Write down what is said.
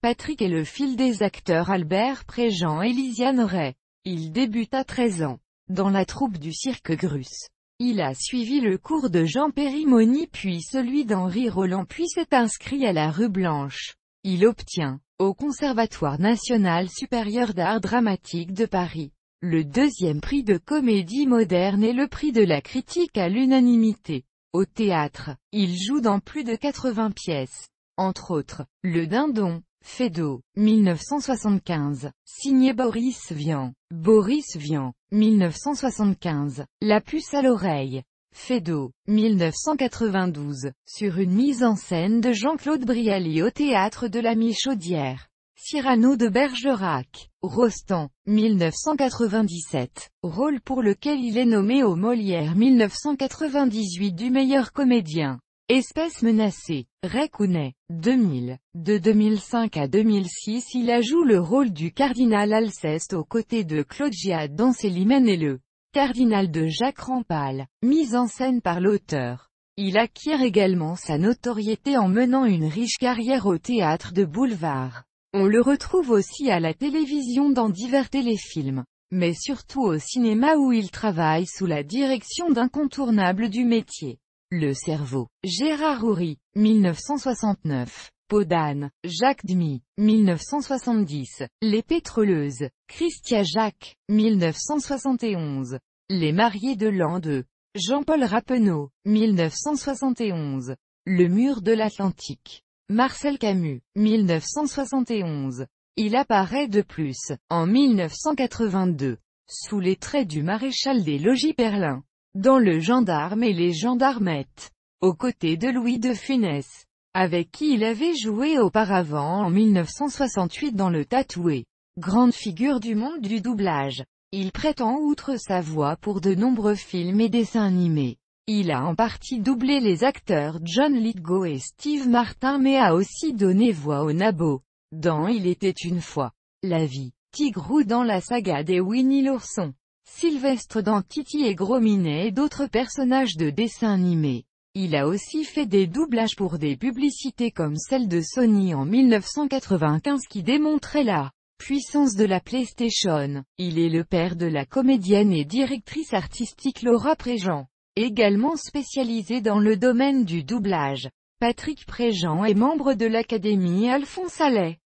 Patrick est le fil des acteurs Albert Préjean et Lisiane Ray. Il débute à 13 ans, dans la troupe du cirque Grus. Il a suivi le cours de Jean Périmony puis celui d'Henri Roland puis s'est inscrit à la rue Blanche. Il obtient, au Conservatoire National Supérieur d'Art Dramatique de Paris, le deuxième prix de comédie moderne et le prix de la critique à l'unanimité. Au théâtre, il joue dans plus de 80 pièces, entre autres, Le Dindon, Fedo, 1975, signé Boris Vian. Boris Vian, 1975, La puce à l'oreille. Fedo, 1992, sur une mise en scène de Jean-Claude Brialy au théâtre de la Michaudière. Cyrano de Bergerac, Rostand, 1997, rôle pour lequel il est nommé au Molière 1998 du meilleur comédien. Espèce menacée, Ray 2000. De 2005 à 2006 il a joué le rôle du cardinal Alceste aux côtés de Claudia dans et le cardinal de Jacques Rampal, mise en scène par l'auteur. Il acquiert également sa notoriété en menant une riche carrière au théâtre de boulevard. On le retrouve aussi à la télévision dans divers téléfilms, mais surtout au cinéma où il travaille sous la direction d'incontournables du métier. Le cerveau, Gérard Houry, 1969. Podane, Jacques Demy, 1970. Les pétroleuses, Christia Jacques, 1971. Les mariés de l'an 2. Jean-Paul Rappeneau, 1971. Le mur de l'Atlantique. Marcel Camus, 1971. Il apparaît de plus, en 1982, sous les traits du maréchal des logis Berlin dans Le Gendarme et les Gendarmettes, aux côtés de Louis de Funès, avec qui il avait joué auparavant en 1968 dans Le Tatoué. Grande figure du monde du doublage. Il prétend outre sa voix pour de nombreux films et dessins animés. Il a en partie doublé les acteurs John Lithgow et Steve Martin mais a aussi donné voix au Nabo. Dans Il était une fois. La vie. Tigrou dans la saga des Winnie l'ourson. Sylvestre dans Titi et Gros et d'autres personnages de dessins animés. Il a aussi fait des doublages pour des publicités comme celle de Sony en 1995 qui démontrait la puissance de la PlayStation. Il est le père de la comédienne et directrice artistique Laura Préjean, également spécialisée dans le domaine du doublage. Patrick Préjean est membre de l'Académie Alphonse Allais.